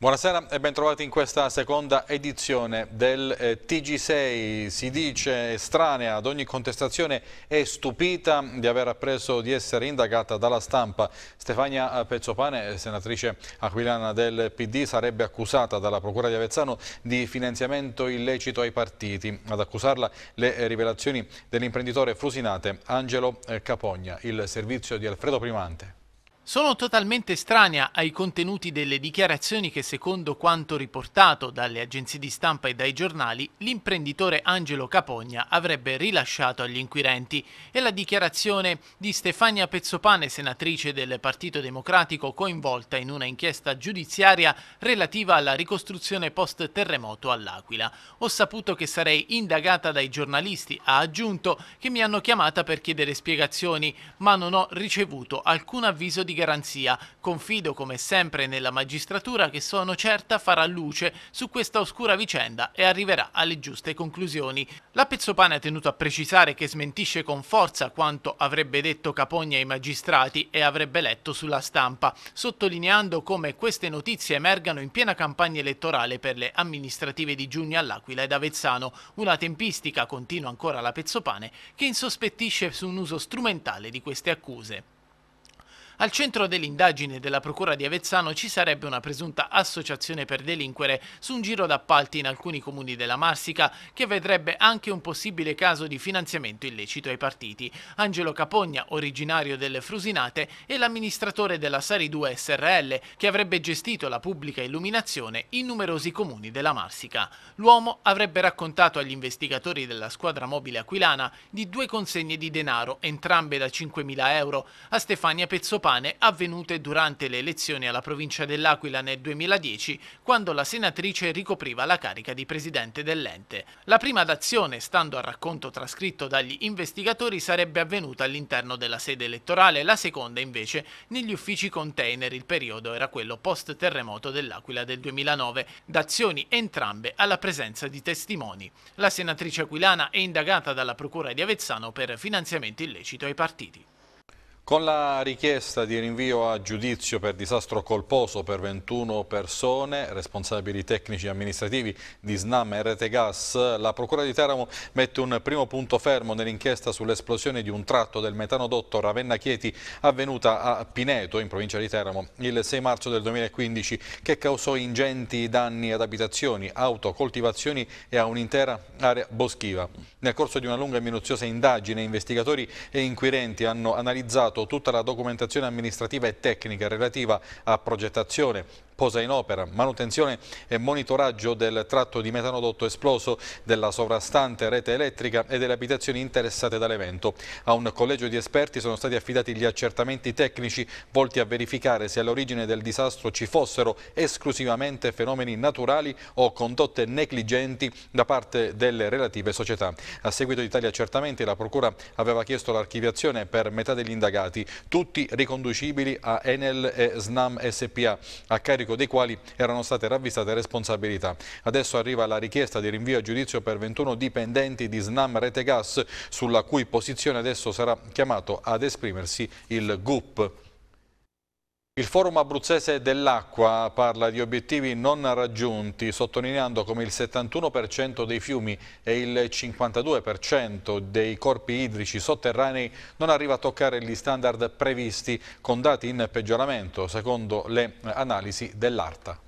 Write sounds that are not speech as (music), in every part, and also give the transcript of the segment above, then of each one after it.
Buonasera e ben trovati in questa seconda edizione del eh, TG6. Si dice estranea ad ogni contestazione e stupita di aver appreso di essere indagata dalla stampa. Stefania eh, Pezzopane, eh, senatrice aquilana del PD, sarebbe accusata dalla Procura di Avezzano di finanziamento illecito ai partiti. Ad accusarla le eh, rivelazioni dell'imprenditore frusinate Angelo Capogna, il servizio di Alfredo Primante sono totalmente estranea ai contenuti delle dichiarazioni che, secondo quanto riportato dalle agenzie di stampa e dai giornali, l'imprenditore Angelo Capogna avrebbe rilasciato agli inquirenti e la dichiarazione di Stefania Pezzopane, senatrice del Partito Democratico coinvolta in una inchiesta giudiziaria relativa alla ricostruzione post-terremoto all'Aquila. Ho saputo che sarei indagata dai giornalisti, ha aggiunto, che mi hanno chiamata per chiedere spiegazioni, ma non ho ricevuto alcun avviso di garanzia. Confido come sempre nella magistratura che sono certa farà luce su questa oscura vicenda e arriverà alle giuste conclusioni. La Pezzopane ha tenuto a precisare che smentisce con forza quanto avrebbe detto Capogna ai magistrati e avrebbe letto sulla stampa, sottolineando come queste notizie emergano in piena campagna elettorale per le amministrative di Giugno all'Aquila ed Avezzano, una tempistica, continua ancora la Pezzopane, che insospettisce su un uso strumentale di queste accuse. Al centro dell'indagine della Procura di Avezzano ci sarebbe una presunta associazione per delinquere su un giro d'appalti in alcuni comuni della Marsica che vedrebbe anche un possibile caso di finanziamento illecito ai partiti. Angelo Capogna, originario delle Frusinate, è l'amministratore della Sari 2 SRL che avrebbe gestito la pubblica illuminazione in numerosi comuni della Marsica. L'uomo avrebbe raccontato agli investigatori della squadra mobile aquilana di due consegne di denaro, entrambe da 5.000 euro, a Stefania Pezzopano campane avvenute durante le elezioni alla provincia dell'Aquila nel 2010, quando la senatrice ricopriva la carica di presidente dell'ente. La prima d'azione, stando al racconto trascritto dagli investigatori, sarebbe avvenuta all'interno della sede elettorale, la seconda invece negli uffici container. Il periodo era quello post-terremoto dell'Aquila del 2009, d'azioni entrambe alla presenza di testimoni. La senatrice aquilana è indagata dalla procura di Avezzano per finanziamento illecito ai partiti. Con la richiesta di rinvio a giudizio per disastro colposo per 21 persone, responsabili tecnici e amministrativi di SNAM e Rete Gas, la Procura di Teramo mette un primo punto fermo nell'inchiesta sull'esplosione di un tratto del metanodotto Ravenna-Chieti avvenuta a Pineto, in provincia di Teramo, il 6 marzo del 2015, che causò ingenti danni ad abitazioni, auto, coltivazioni e a un'intera area boschiva. Nel corso di una lunga e minuziosa indagine, investigatori e inquirenti hanno analizzato tutta la documentazione amministrativa e tecnica relativa a progettazione, posa in opera manutenzione e monitoraggio del tratto di metanodotto esploso della sovrastante rete elettrica e delle abitazioni interessate dall'evento. A un collegio di esperti sono stati affidati gli accertamenti tecnici volti a verificare se all'origine del disastro ci fossero esclusivamente fenomeni naturali o condotte negligenti da parte delle relative società. A seguito di tali accertamenti la Procura aveva chiesto l'archiviazione per metà degli indagati, tutti riconducibili a Enel e Snam SPA, a carico carico dei quali erano state ravvistate responsabilità. Adesso arriva la richiesta di rinvio a giudizio per 21 dipendenti di Snam Rete Gas, sulla cui posizione adesso sarà chiamato ad esprimersi il GUP. Il forum abruzzese dell'acqua parla di obiettivi non raggiunti, sottolineando come il 71% dei fiumi e il 52% dei corpi idrici sotterranei non arriva a toccare gli standard previsti, con dati in peggioramento, secondo le analisi dell'ARTA.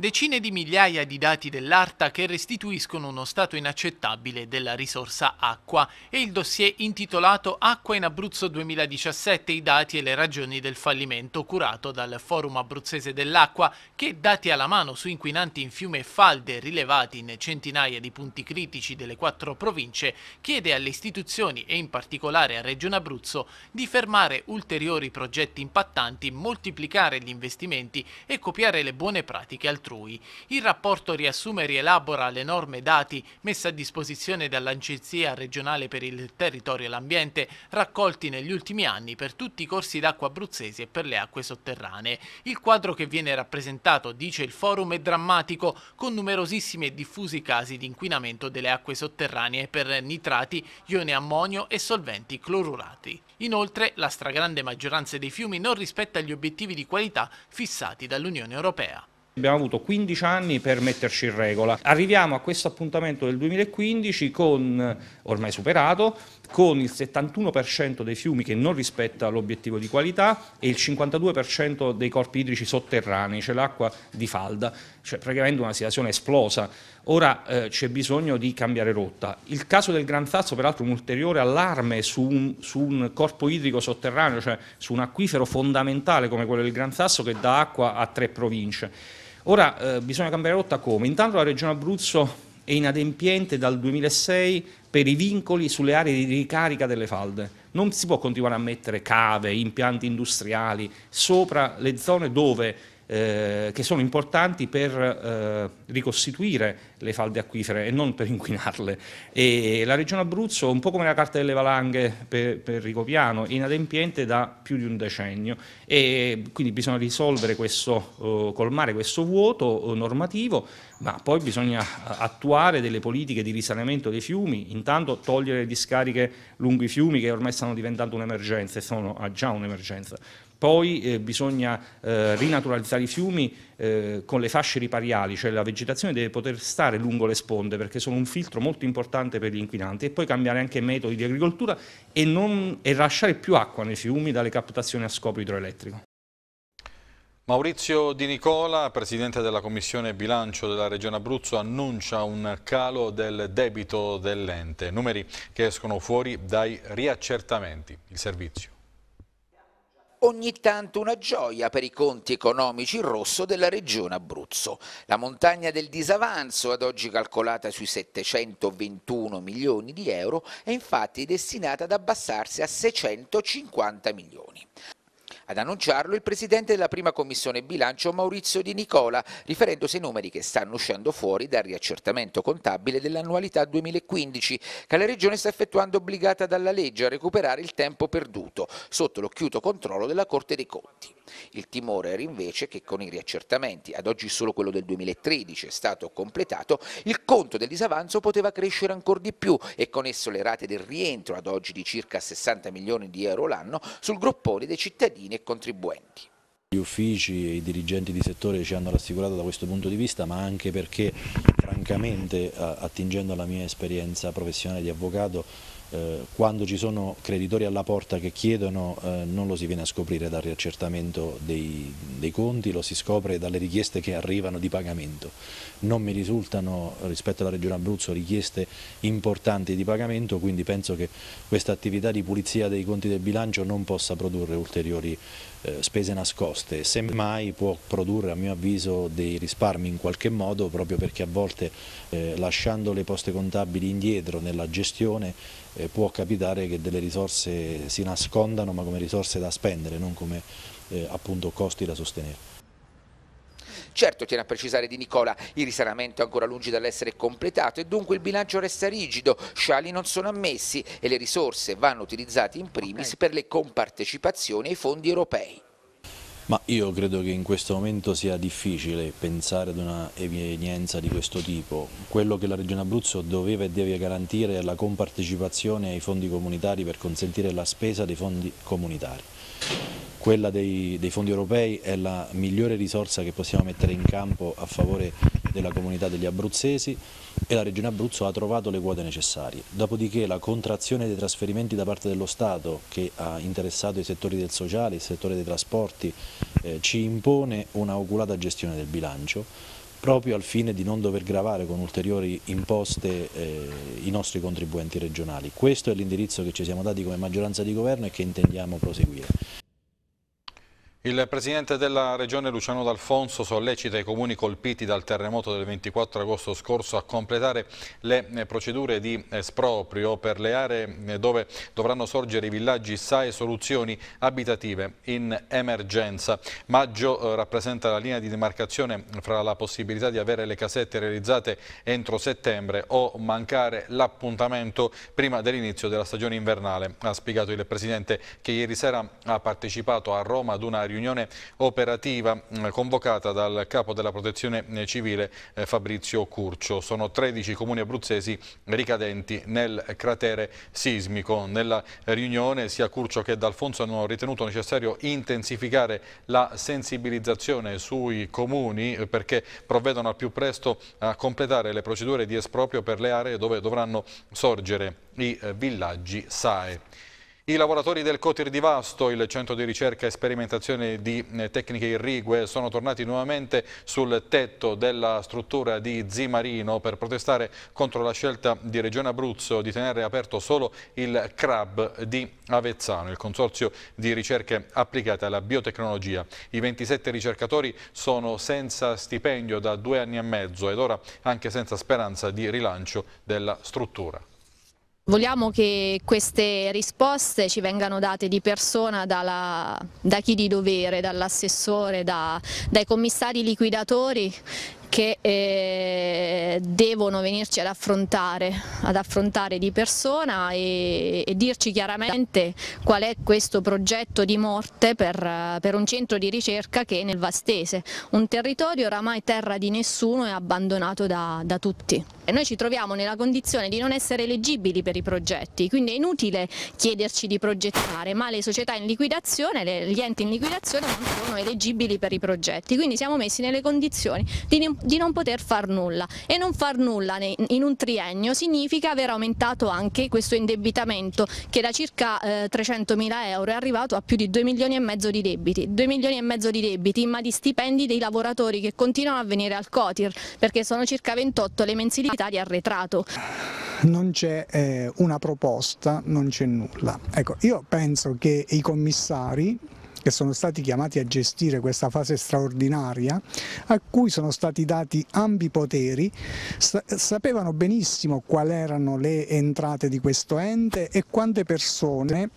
Decine di migliaia di dati dell'ARTA che restituiscono uno stato inaccettabile della risorsa acqua e il dossier intitolato Acqua in Abruzzo 2017, i dati e le ragioni del fallimento curato dal Forum Abruzzese dell'Acqua che, dati alla mano su inquinanti in fiume e falde rilevati in centinaia di punti critici delle quattro province, chiede alle istituzioni e in particolare a Regione Abruzzo di fermare ulteriori progetti impattanti, moltiplicare gli investimenti e copiare le buone pratiche altrui altrui. Il rapporto riassume e rielabora le norme dati messe a disposizione dall'Agenzia regionale per il territorio e l'ambiente raccolti negli ultimi anni per tutti i corsi d'acqua abruzzesi e per le acque sotterranee. Il quadro che viene rappresentato, dice il forum, è drammatico con numerosissimi e diffusi casi di inquinamento delle acque sotterranee per nitrati, ione ammonio e solventi clorurati. Inoltre, la stragrande maggioranza dei fiumi non rispetta gli obiettivi di qualità fissati dall'Unione Europea. Abbiamo avuto 15 anni per metterci in regola. Arriviamo a questo appuntamento del 2015 con, ormai superato, con il 71% dei fiumi che non rispetta l'obiettivo di qualità e il 52% dei corpi idrici sotterranei, cioè l'acqua di falda, cioè praticamente una situazione esplosa. Ora eh, c'è bisogno di cambiare rotta. Il caso del Gran Sasso, peraltro, un ulteriore allarme su un, su un corpo idrico sotterraneo, cioè su un acquifero fondamentale come quello del Gran Sasso che dà acqua a tre province. Ora eh, bisogna cambiare rotta come? Intanto la Regione Abruzzo è inadempiente dal 2006 per i vincoli sulle aree di ricarica delle falde. Non si può continuare a mettere cave, impianti industriali sopra le zone dove eh, che sono importanti per eh, ricostituire le falde acquifere e non per inquinarle. E la Regione Abruzzo, un po' come la carta delle valanghe per, per Ricopiano, è inadempiente da più di un decennio e quindi bisogna risolvere questo, eh, colmare questo vuoto oh, normativo, ma poi bisogna eh, attuare delle politiche di risanamento dei fiumi, intanto togliere le discariche lungo i fiumi che ormai stanno diventando un'emergenza e sono ah, già un'emergenza. Poi eh, bisogna eh, rinaturalizzare i fiumi eh, con le fasce ripariali, cioè la vegetazione deve poter stare lungo le sponde perché sono un filtro molto importante per gli inquinanti e poi cambiare anche metodi di agricoltura e, non, e lasciare più acqua nei fiumi dalle captazioni a scopo idroelettrico. Maurizio Di Nicola, Presidente della Commissione Bilancio della Regione Abruzzo, annuncia un calo del debito dell'ente, numeri che escono fuori dai riaccertamenti. Il servizio ogni tanto una gioia per i conti economici in rosso della regione Abruzzo. La montagna del disavanzo, ad oggi calcolata sui 721 milioni di euro, è infatti destinata ad abbassarsi a 650 milioni. Ad annunciarlo il presidente della prima commissione bilancio Maurizio Di Nicola, riferendosi ai numeri che stanno uscendo fuori dal riaccertamento contabile dell'annualità 2015, che la Regione sta effettuando obbligata dalla legge a recuperare il tempo perduto, sotto l'occhiuto controllo della Corte dei Conti. Il timore era invece che con i riaccertamenti, ad oggi solo quello del 2013 è stato completato, il conto del disavanzo poteva crescere ancora di più e con esso le rate del rientro ad oggi di circa 60 milioni di euro l'anno sul gruppone dei cittadini e contribuenti. Gli uffici e i dirigenti di settore ci hanno rassicurato da questo punto di vista, ma anche perché francamente attingendo alla mia esperienza professionale di avvocato eh, quando ci sono creditori alla porta che chiedono eh, non lo si viene a scoprire dal riaccertamento dei, dei conti, lo si scopre dalle richieste che arrivano di pagamento. Non mi risultano rispetto alla Regione Abruzzo richieste importanti di pagamento, quindi penso che questa attività di pulizia dei conti del bilancio non possa produrre ulteriori eh, spese nascoste, semmai può produrre a mio avviso dei risparmi in qualche modo proprio perché a volte eh, lasciando le poste contabili indietro nella gestione eh, può capitare che delle risorse si nascondano ma come risorse da spendere, non come eh, appunto costi da sostenere. Certo, tiene a precisare Di Nicola, il risanamento è ancora lungi dall'essere completato e dunque il bilancio resta rigido, sciali non sono ammessi e le risorse vanno utilizzate in primis per le compartecipazioni ai fondi europei. Ma io credo che in questo momento sia difficile pensare ad una evenienza di questo tipo. Quello che la Regione Abruzzo doveva e deve garantire è la compartecipazione ai fondi comunitari per consentire la spesa dei fondi comunitari. Quella dei, dei fondi europei è la migliore risorsa che possiamo mettere in campo a favore della comunità degli abruzzesi e la Regione Abruzzo ha trovato le quote necessarie. Dopodiché la contrazione dei trasferimenti da parte dello Stato che ha interessato i settori del sociale, il settore dei trasporti, eh, ci impone una oculata gestione del bilancio proprio al fine di non dover gravare con ulteriori imposte eh, i nostri contribuenti regionali. Questo è l'indirizzo che ci siamo dati come maggioranza di governo e che intendiamo proseguire. Il presidente della regione Luciano D'Alfonso sollecita i comuni colpiti dal terremoto del 24 agosto scorso a completare le eh, procedure di esproprio eh, per le aree eh, dove dovranno sorgere i villaggi SA e soluzioni abitative in emergenza. Maggio rappresenta la linea di demarcazione fra la possibilità di avere le casette realizzate entro settembre o mancare l'appuntamento prima dell'inizio della stagione invernale. Ha spiegato il presidente che ieri sera ha partecipato a Roma ad una riunione riunione operativa mm, convocata dal capo della protezione eh, civile eh, Fabrizio Curcio. Sono 13 comuni abruzzesi ricadenti nel cratere sismico. Nella riunione sia Curcio che D'Alfonso hanno ritenuto necessario intensificare la sensibilizzazione sui comuni eh, perché provvedono al più presto a completare le procedure di esproprio per le aree dove dovranno sorgere i villaggi SAE. I lavoratori del Cotir di Vasto, il centro di ricerca e sperimentazione di eh, tecniche irrigue, sono tornati nuovamente sul tetto della struttura di Zimarino per protestare contro la scelta di Regione Abruzzo di tenere aperto solo il CRAB di Avezzano, il consorzio di ricerche applicate alla biotecnologia. I 27 ricercatori sono senza stipendio da due anni e mezzo ed ora anche senza speranza di rilancio della struttura. Vogliamo che queste risposte ci vengano date di persona dalla, da chi di dovere, dall'assessore, da, dai commissari liquidatori che eh, devono venirci ad affrontare, ad affrontare di persona e, e, dirci chiaramente qual è questo progetto di morte per, per un centro di ricerca che è nel Vastese, un territorio oramai terra di nessuno e abbandonato da, da tutti e noi ci troviamo nella condizione di non essere eleggibili per i progetti, quindi è inutile chiederci di progettare, ma le società in liquidazione, le, gli enti in liquidazione non sono eleggibili per i progetti, quindi siamo messi nelle condizioni di, di non poter far nulla e non far nulla ne, in un triennio significa aver aumentato anche questo indebitamento che da circa eh, 300 mila euro è arrivato a più di 2 milioni e mezzo di debiti, 2 milioni e mezzo di debiti ma di stipendi dei lavoratori che continuano a venire al COTIR perché sono circa 28 le mensilità di arretrato. Non c'è eh, una proposta, non c'è nulla. Ecco, io penso che i commissari che sono stati chiamati a gestire questa fase straordinaria, a cui sono stati dati ampi poteri, sapevano benissimo quali erano le entrate di questo ente e quante persone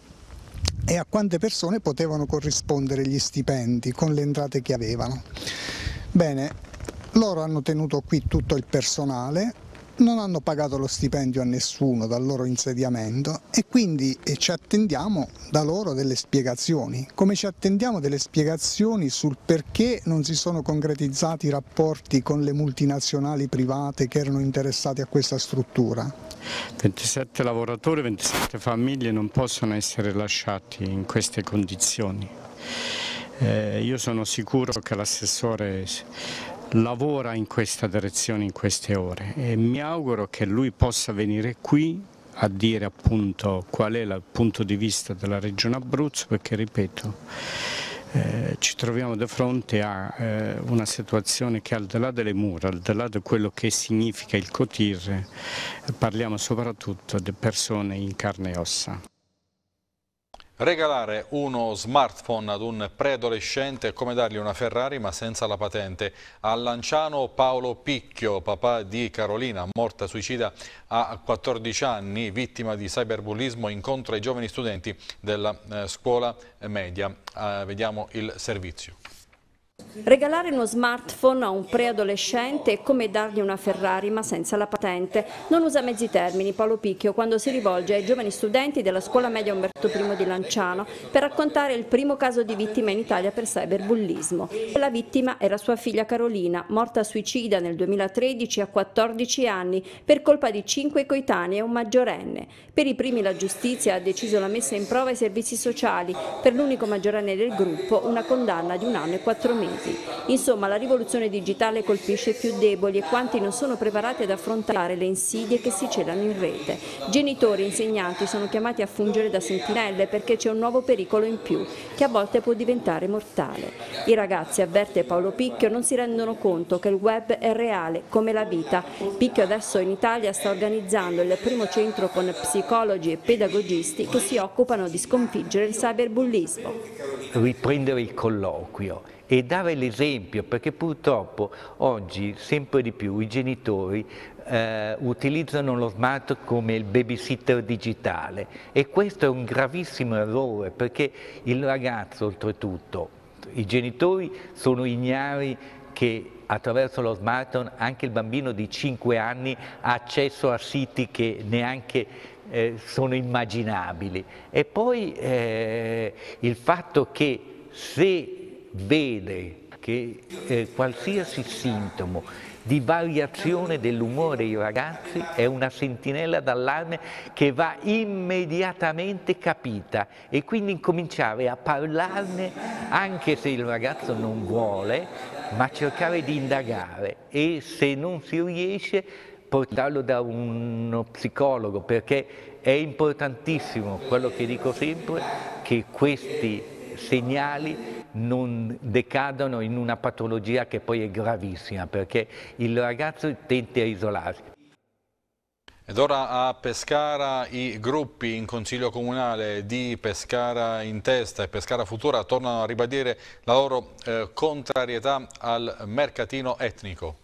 e a quante persone potevano corrispondere gli stipendi con le entrate che avevano. Bene, loro hanno tenuto qui tutto il personale, non hanno pagato lo stipendio a nessuno dal loro insediamento e quindi eh, ci attendiamo da loro delle spiegazioni, come ci attendiamo delle spiegazioni sul perché non si sono concretizzati i rapporti con le multinazionali private che erano interessate a questa struttura. 27 lavoratori, 27 famiglie non possono essere lasciati in queste condizioni. Eh, io sono sicuro che l'assessore lavora in questa direzione in queste ore e mi auguro che lui possa venire qui a dire appunto qual è il punto di vista della regione Abruzzo perché ripeto eh, ci troviamo di fronte a eh, una situazione che al di là delle mura, al di là di quello che significa il COTIR, eh, parliamo soprattutto di persone in carne e ossa. Regalare uno smartphone ad un preadolescente è come dargli una Ferrari ma senza la patente. A Lanciano Paolo Picchio, papà di Carolina, morta suicida a 14 anni, vittima di cyberbullismo, incontra i giovani studenti della eh, scuola media. Eh, vediamo il servizio. Regalare uno smartphone a un preadolescente è come dargli una Ferrari ma senza la patente. Non usa mezzi termini Paolo Picchio quando si rivolge ai giovani studenti della scuola media Umberto I di Lanciano per raccontare il primo caso di vittima in Italia per cyberbullismo. La vittima era sua figlia Carolina, morta suicida nel 2013 a 14 anni per colpa di cinque coetanei e un maggiorenne. Per i primi la giustizia ha deciso la messa in prova ai servizi sociali, per l'unico maggiorenne del gruppo una condanna di un anno e quattro mesi impiegati. Insomma, la rivoluzione digitale colpisce i più deboli e quanti non sono preparati ad affrontare le insidie che si celano in rete. Genitori e insegnanti sono chiamati a fungere da sentinelle perché c'è un nuovo pericolo in più, che a volte può diventare mortale. I ragazzi, avverte Paolo Picchio, non si rendono conto che il web è reale, come la vita. Picchio adesso in Italia sta organizzando il primo centro con psicologi e pedagogisti che si occupano di sconfiggere il cyberbullismo. Riprendere il colloquio e dare l'esempio, perché purtroppo oggi sempre di più i genitori eh, utilizzano lo smart come il babysitter digitale e questo è un gravissimo errore perché il ragazzo oltretutto, i genitori sono ignari che attraverso lo smartphone anche il bambino di 5 anni ha accesso a siti che neanche eh, sono immaginabili. E poi eh, il fatto che se vede che eh, qualsiasi sintomo di variazione dell'umore dei ragazzi è una sentinella d'allarme che va immediatamente capita e quindi incominciare a parlarne anche se il ragazzo non vuole, ma cercare di indagare e se non si riesce portarlo da uno psicologo perché è importantissimo quello che dico sempre che questi segnali non decadano in una patologia che poi è gravissima, perché il ragazzo tende a isolarsi. Ed ora a Pescara i gruppi in Consiglio Comunale di Pescara in testa e Pescara Futura tornano a ribadire la loro eh, contrarietà al mercatino etnico.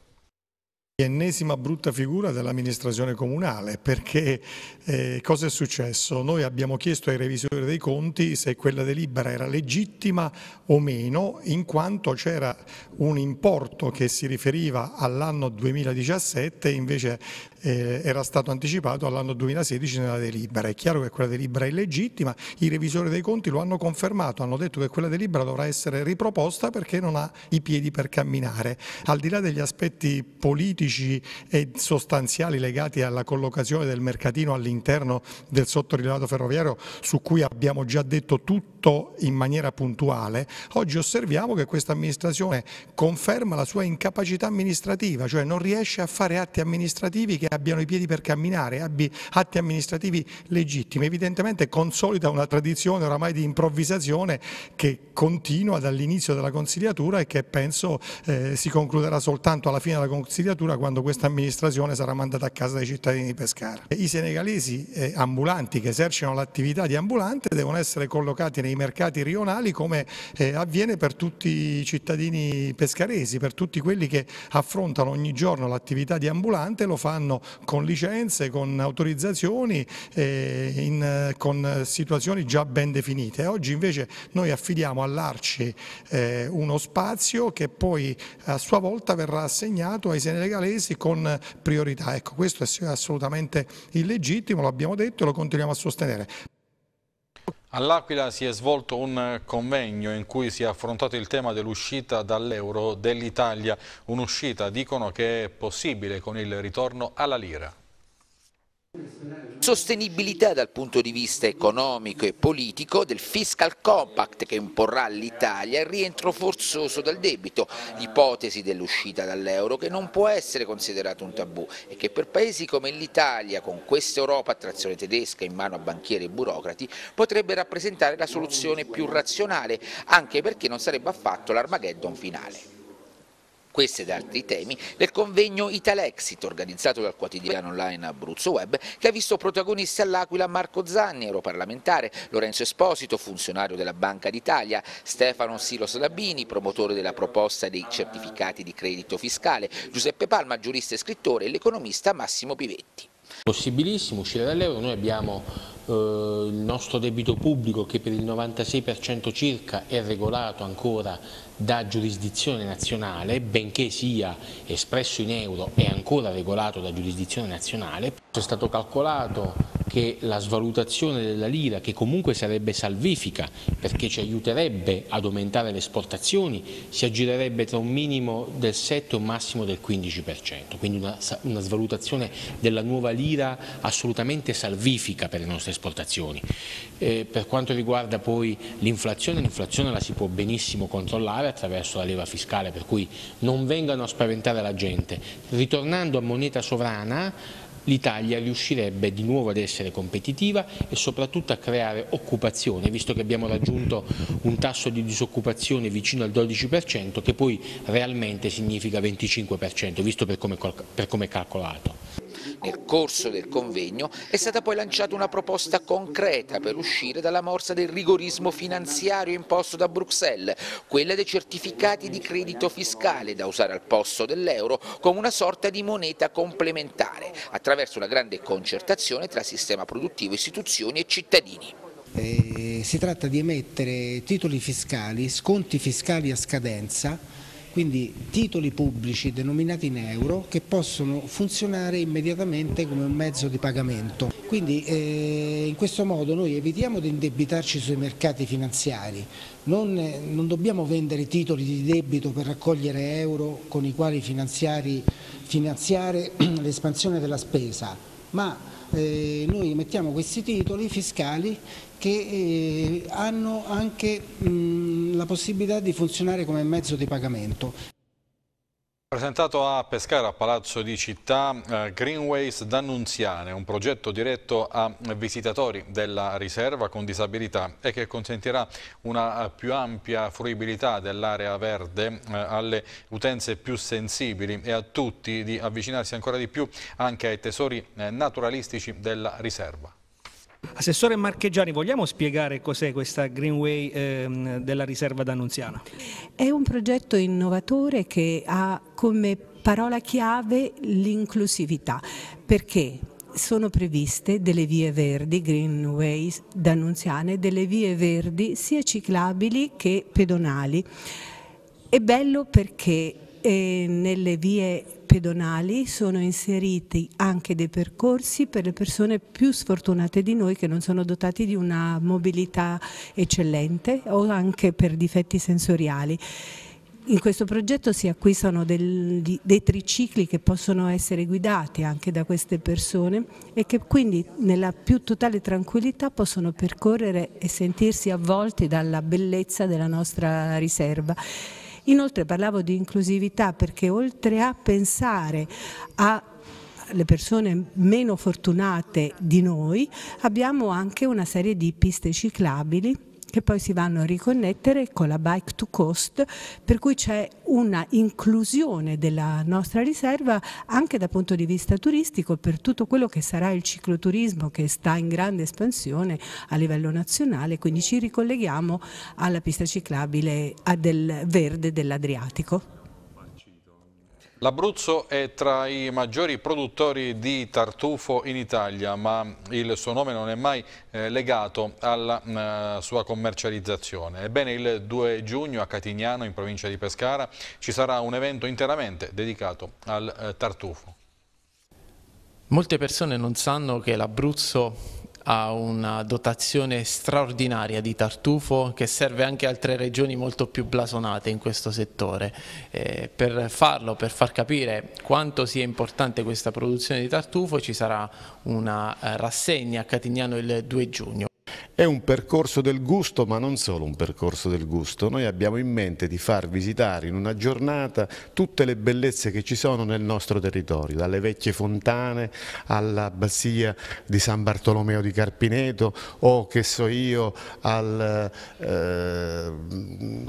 Ennesima brutta figura dell'amministrazione comunale perché eh, cosa è successo? Noi abbiamo chiesto ai revisori dei conti se quella delibera era legittima o meno in quanto c'era un importo che si riferiva all'anno 2017 e invece eh, era stato anticipato all'anno 2016 nella delibera. È chiaro che quella delibera è illegittima, i revisori dei conti lo hanno confermato, hanno detto che quella delibera dovrà essere riproposta perché non ha i piedi per camminare. Al di là degli aspetti politici e sostanziali legati alla collocazione del mercatino all'interno del sottorilevato ferroviario su cui abbiamo già detto tutto in maniera puntuale, oggi osserviamo che questa amministrazione conferma la sua incapacità amministrativa, cioè non riesce a fare atti amministrativi che abbiano i piedi per camminare, abbi atti amministrativi legittimi, evidentemente consolida una tradizione oramai di improvvisazione che continua dall'inizio della consigliatura e che penso eh, si concluderà soltanto alla fine della consigliatura quando questa amministrazione sarà mandata a casa dai cittadini di Pescara. I senegalesi eh, ambulanti che esercitano l'attività di ambulante devono essere collocati nei mercati rionali come eh, avviene per tutti i cittadini pescaresi, per tutti quelli che affrontano ogni giorno l'attività di ambulante lo fanno con licenze, con autorizzazioni, eh, in, con situazioni già ben definite. Oggi invece noi affidiamo all'Arci eh, uno spazio che poi a sua volta verrà assegnato ai senegalesi con priorità. Ecco, questo è assolutamente illegittimo, lo abbiamo detto e lo continuiamo a sostenere. All'Aquila si è svolto un convegno in cui si è affrontato il tema dell'uscita dall'euro dell'Italia, un'uscita dicono che è possibile con il ritorno alla lira. Sostenibilità dal punto di vista economico e politico del fiscal compact che imporrà all'Italia il rientro forzoso dal debito, l'ipotesi dell'uscita dall'euro che non può essere considerato un tabù e che per paesi come l'Italia, con questa Europa a trazione tedesca in mano a banchieri e burocrati, potrebbe rappresentare la soluzione più razionale, anche perché non sarebbe affatto l'Armageddon finale questi ed altri temi del convegno Italexit organizzato dal quotidiano online Abruzzo Web che ha visto protagonisti all'Aquila Marco Zanni, europarlamentare, Lorenzo Esposito, funzionario della Banca d'Italia, Stefano Silos Labini, promotore della proposta dei certificati di credito fiscale, Giuseppe Palma, giurista e scrittore e l'economista Massimo Pivetti. Possibilissimo uscire dall'euro, noi abbiamo eh, il nostro debito pubblico che per il 96% circa è regolato ancora da giurisdizione nazionale, benché sia espresso in euro è ancora regolato da giurisdizione nazionale. È stato calcolato che la svalutazione della lira, che comunque sarebbe salvifica perché ci aiuterebbe ad aumentare le esportazioni, si aggirerebbe tra un minimo del 7 e un massimo del 15%, quindi una, una svalutazione della nuova lira assolutamente salvifica per le nostre esportazioni. Eh, per quanto riguarda poi l'inflazione, l'inflazione la si può benissimo controllare attraverso la leva fiscale, per cui non vengano a spaventare la gente. Ritornando a moneta sovrana, l'Italia riuscirebbe di nuovo ad essere competitiva e soprattutto a creare occupazione, visto che abbiamo raggiunto un tasso di disoccupazione vicino al 12% che poi realmente significa 25%, visto per come, per come calcolato. Nel corso del convegno è stata poi lanciata una proposta concreta per uscire dalla morsa del rigorismo finanziario imposto da Bruxelles, quella dei certificati di credito fiscale da usare al posto dell'euro come una sorta di moneta complementare, attraverso una grande concertazione tra sistema produttivo, istituzioni e cittadini. Eh, si tratta di emettere titoli fiscali, sconti fiscali a scadenza, quindi titoli pubblici denominati in euro che possono funzionare immediatamente come un mezzo di pagamento. Quindi eh, in questo modo noi evitiamo di indebitarci sui mercati finanziari, non, eh, non dobbiamo vendere titoli di debito per raccogliere euro con i quali finanziare (clears throat) l'espansione della spesa, ma eh, noi mettiamo questi titoli fiscali che eh, hanno anche la possibilità di funzionare come mezzo di pagamento. Presentato a Pescara, a Palazzo di Città, eh, Greenways d'Annunziane, un progetto diretto a visitatori della riserva con disabilità e che consentirà una eh, più ampia fruibilità dell'area verde eh, alle utenze più sensibili e a tutti di avvicinarsi ancora di più anche ai tesori naturalistici della riserva. Assessore Marcheggiani, vogliamo spiegare cos'è questa Greenway ehm, della riserva d'Annunziana? È un progetto innovatore che ha come parola chiave l'inclusività. Perché? sono previste delle vie verdi, Greenway d'Annunziane, delle vie verdi sia ciclabili che pedonali. È bello perché eh, nelle vie pedonali sono inseriti anche dei percorsi per le persone più sfortunate di noi che non sono dotati di una mobilità eccellente o anche per difetti sensoriali. In questo progetto si acquistano del, dei tricicli che possono essere guidati anche da queste persone e che quindi nella più totale tranquillità possono percorrere e sentirsi avvolti dalla bellezza della nostra riserva. Inoltre parlavo di inclusività perché oltre a pensare a le persone meno fortunate di noi, abbiamo anche una serie di piste ciclabili che poi si vanno a riconnettere con la Bike to Coast, per cui c'è una inclusione della nostra riserva anche dal punto di vista turistico per tutto quello che sarà il cicloturismo che sta in grande espansione a livello nazionale, quindi ci ricolleghiamo alla pista ciclabile del verde dell'Adriatico. L'Abruzzo è tra i maggiori produttori di tartufo in Italia, ma il suo nome non è mai eh, legato alla eh, sua commercializzazione. Ebbene, il 2 giugno a Catignano, in provincia di Pescara, ci sarà un evento interamente dedicato al eh, tartufo. Molte persone non sanno che l'Abruzzo ha una dotazione straordinaria di tartufo che serve anche altre regioni molto più blasonate in questo settore. Eh, per farlo, per far capire quanto sia importante questa produzione di tartufo ci sarà una eh, rassegna a Catignano il 2 giugno. È un percorso del gusto, ma non solo un percorso del gusto. Noi abbiamo in mente di far visitare in una giornata tutte le bellezze che ci sono nel nostro territorio, dalle vecchie fontane all'abbazia di San Bartolomeo di Carpineto o che so io, al, eh,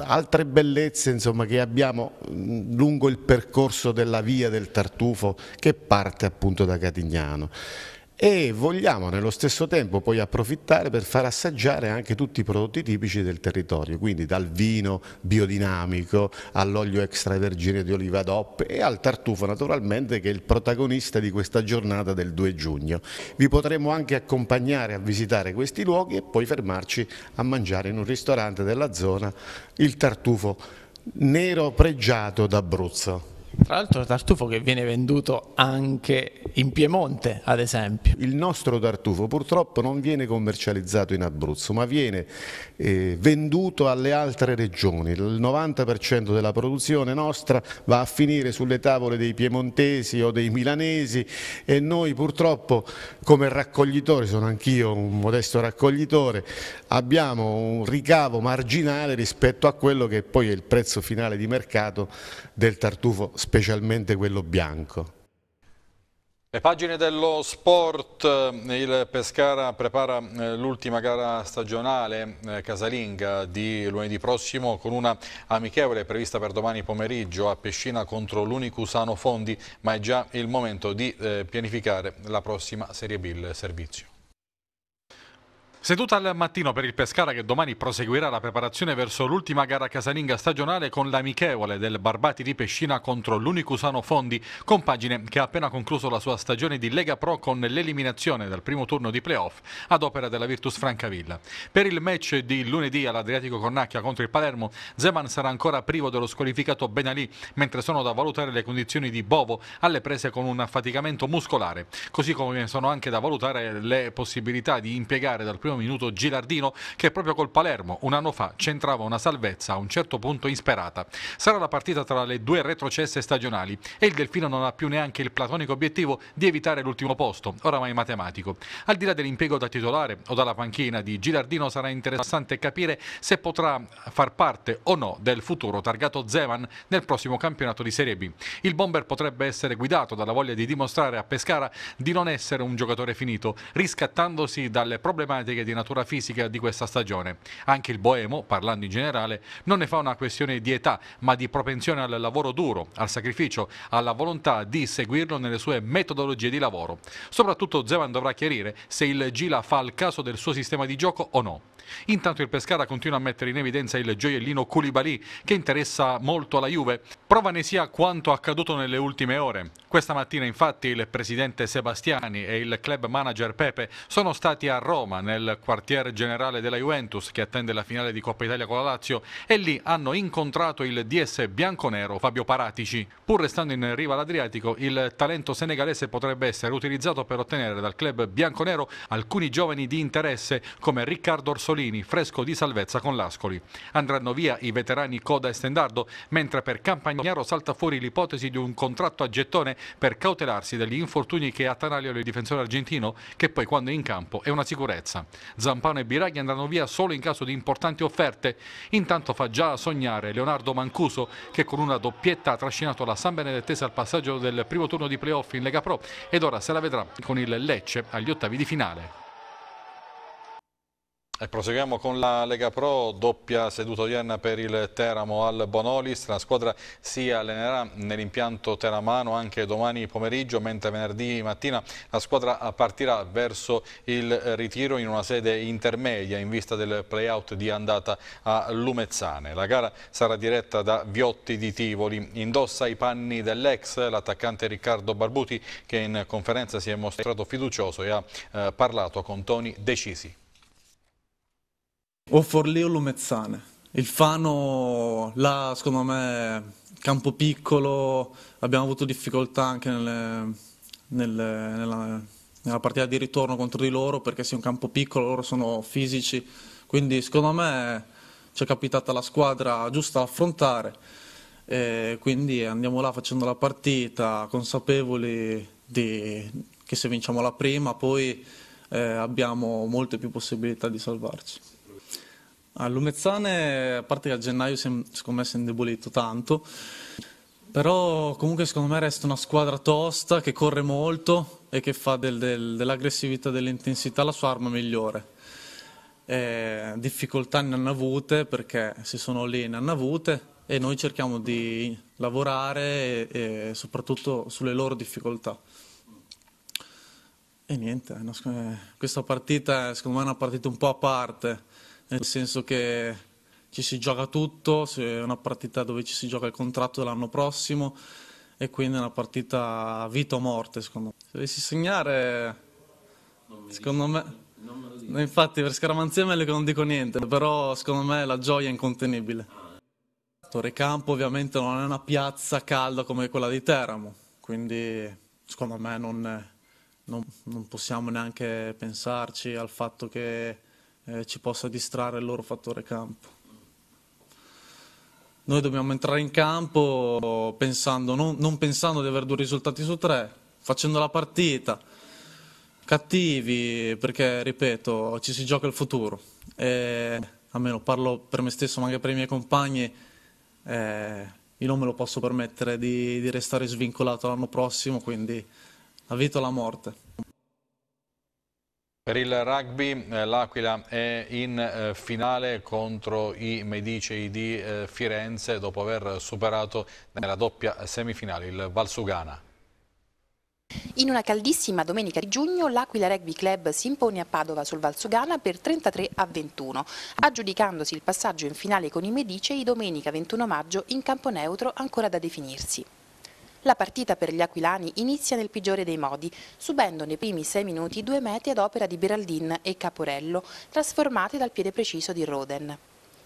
altre bellezze insomma, che abbiamo mm, lungo il percorso della via del Tartufo che parte appunto da Catignano e vogliamo nello stesso tempo poi approfittare per far assaggiare anche tutti i prodotti tipici del territorio, quindi dal vino biodinamico all'olio extravergine di oliva DOP e al tartufo naturalmente che è il protagonista di questa giornata del 2 giugno. Vi potremo anche accompagnare a visitare questi luoghi e poi fermarci a mangiare in un ristorante della zona il tartufo nero pregiato d'Abruzzo. Tra l'altro tartufo che viene venduto anche in Piemonte, ad esempio. Il nostro tartufo purtroppo non viene commercializzato in Abruzzo, ma viene eh, venduto alle altre regioni. Il 90% della produzione nostra va a finire sulle tavole dei piemontesi o dei milanesi e noi purtroppo come raccoglitori, sono anch'io un modesto raccoglitore, abbiamo un ricavo marginale rispetto a quello che poi è il prezzo finale di mercato del tartufo specialmente quello bianco. Le pagine dello sport, eh, il Pescara prepara eh, l'ultima gara stagionale eh, casalinga di lunedì prossimo con una amichevole prevista per domani pomeriggio a Pescina contro l'Unicusano Fondi, ma è già il momento di pianificare la prossima Serie B il servizio. Seduta al mattino per il Pescara che domani proseguirà la preparazione verso l'ultima gara casalinga stagionale con l'amichevole del Barbati di Pescina contro l'Unicusano Fondi, compagine che ha appena concluso la sua stagione di Lega Pro con l'eliminazione dal primo turno di playoff ad opera della Virtus Francavilla. Per il match di lunedì all'Adriatico Cornacchia contro il Palermo, Zeman sarà ancora privo dello squalificato Benalì, mentre sono da valutare le condizioni di Bovo alle prese con un affaticamento muscolare, così come sono anche da valutare le possibilità di impiegare dal primo primo minuto Gilardino che proprio col Palermo un anno fa centrava una salvezza a un certo punto insperata. Sarà la partita tra le due retrocesse stagionali e il Delfino non ha più neanche il platonico obiettivo di evitare l'ultimo posto, oramai matematico. Al di là dell'impiego da titolare o dalla panchina di Gilardino sarà interessante capire se potrà far parte o no del futuro targato Zeman nel prossimo campionato di Serie B. Il bomber potrebbe essere guidato dalla voglia di dimostrare a Pescara di non essere un giocatore finito, riscattandosi dalle problematiche problematiche di natura fisica di questa stagione. Anche il Boemo, parlando in generale, non ne fa una questione di età, ma di propensione al lavoro duro, al sacrificio, alla volontà di seguirlo nelle sue metodologie di lavoro. Soprattutto Zevan dovrà chiarire se il Gila fa il caso del suo sistema di gioco o no. Intanto il Pescara continua a mettere in evidenza il gioiellino Koulibaly che interessa molto alla Juve. Prova ne sia quanto accaduto nelle ultime ore. Questa mattina infatti il presidente Sebastiani e il club manager Pepe sono stati a Roma nel quartier generale della Juventus che attende la finale di Coppa Italia con la Lazio e lì hanno incontrato il DS bianconero Fabio Paratici. Pur restando in riva all'Adriatico, il talento senegalese potrebbe essere utilizzato per ottenere dal club bianconero alcuni giovani di interesse come Riccardo Orsolini, fresco di salvezza con l'Ascoli. Andranno via i veterani Coda e Stendardo, mentre per Campagnaro salta fuori l'ipotesi di un contratto a gettone per cautelarsi dagli infortuni che attanagliano il difensore argentino, che poi quando è in campo è una sicurezza. Zampano e Biraghi andranno via solo in caso di importanti offerte. Intanto fa già sognare Leonardo Mancuso che con una doppietta ha trascinato la San Benedettese al passaggio del primo turno di playoff in Lega Pro ed ora se la vedrà con il Lecce agli ottavi di finale. E proseguiamo con la Lega Pro, doppia seduta odierna per il Teramo al Bonolis. La squadra si allenerà nell'impianto teramano anche domani pomeriggio, mentre venerdì mattina la squadra partirà verso il ritiro in una sede intermedia in vista del playout di andata a Lumezzane. La gara sarà diretta da Viotti di Tivoli. Indossa i panni dell'ex, l'attaccante Riccardo Barbuti che in conferenza si è mostrato fiducioso e ha eh, parlato con toni decisi. O Forleo Lumezzane. Il Fano, là secondo me, campo piccolo, abbiamo avuto difficoltà anche nelle, nelle, nella, nella, partita di ritorno contro di loro perché sì, un campo piccolo, loro sono fisici, quindi secondo me ci è capitata la squadra giusta da affrontare. E quindi andiamo là facendo la partita consapevoli di, che se vinciamo la prima poi eh, abbiamo molte più possibilità di salvarci. Ah, Lumezzane, a parte che a gennaio secondo me si è indebolito tanto, però comunque secondo me resta una squadra tosta che corre molto e che fa del, del, dell'aggressività e dell'intensità la sua arma migliore. Eh, difficoltà ne hanno avute perché se sono lì ne hanno avute e noi cerchiamo di lavorare e, e soprattutto sulle loro difficoltà. E niente, questa partita secondo me è una partita un po' a parte nel senso che ci si gioca tutto, è una partita dove ci si gioca il contratto dell'anno prossimo e quindi è una partita vita o morte secondo me. Se dovessi segnare, secondo me... me infatti per scaramanzia è meglio che non dico niente, però secondo me la gioia è incontenibile. Torrecampo ovviamente non è una piazza calda come quella di Teramo, quindi secondo me non, non, non possiamo neanche pensarci al fatto che eh, ci possa distrarre il loro fattore campo. Noi dobbiamo entrare in campo pensando, non, non pensando di avere due risultati su tre, facendo la partita, cattivi, perché ripeto, ci si gioca il futuro. E, almeno parlo per me stesso, ma anche per i miei compagni, eh, io non me lo posso permettere di, di restare svincolato l'anno prossimo, quindi la vita o la morte. Per il rugby eh, l'Aquila è in eh, finale contro i Medicei di eh, Firenze dopo aver superato nella doppia semifinale il Valsugana. In una caldissima domenica di giugno l'Aquila Rugby Club si impone a Padova sul Valsugana per 33 a 21, aggiudicandosi il passaggio in finale con i Medicei domenica 21 maggio in campo neutro ancora da definirsi. La partita per gli aquilani inizia nel peggiore dei modi, subendo nei primi sei minuti due mete ad opera di Beraldin e Caporello, trasformate dal piede preciso di Roden.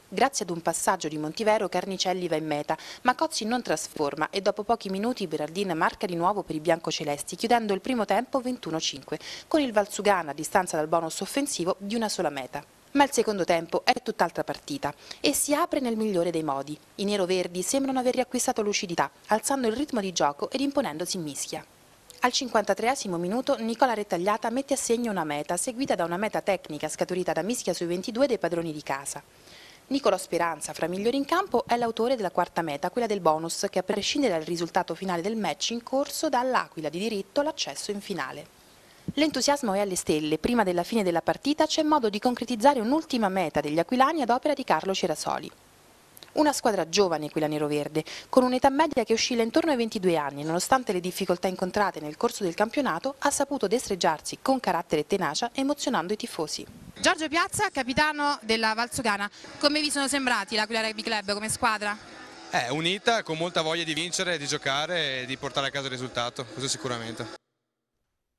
Grazie ad un passaggio di Montivero Carnicelli va in meta, ma Cozzi non trasforma e dopo pochi minuti Berardin marca di nuovo per i biancocelesti, chiudendo il primo tempo 21-5, con il Valsugana a distanza dal bonus offensivo di una sola meta. Ma il secondo tempo è tutt'altra partita e si apre nel migliore dei modi. I nero-verdi sembrano aver riacquistato lucidità, alzando il ritmo di gioco ed imponendosi in mischia. Al 53 esimo minuto Nicola Rettagliata mette a segno una meta, seguita da una meta tecnica scaturita da mischia sui 22 dei padroni di casa. Nicolo Speranza, fra i migliori in campo, è l'autore della quarta meta, quella del bonus, che a prescindere dal risultato finale del match in corso dà all'Aquila di diritto l'accesso in finale. L'entusiasmo è alle stelle. Prima della fine della partita c'è modo di concretizzare un'ultima meta degli aquilani ad opera di Carlo Cerasoli. Una squadra giovane quella nero-verde, con un'età media che oscilla intorno ai 22 anni, nonostante le difficoltà incontrate nel corso del campionato, ha saputo destreggiarsi con carattere e tenacia, emozionando i tifosi. Giorgio Piazza, capitano della Valzugana, come vi sono sembrati l'Aquila Rugby Club come squadra? Eh, unita, con molta voglia di vincere, di giocare e di portare a casa il risultato, questo sicuramente.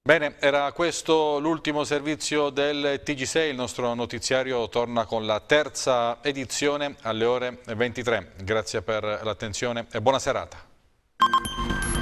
Bene, era questo l'ultimo servizio del TG6, il nostro notiziario torna con la terza edizione alle ore 23. Grazie per l'attenzione e buona serata.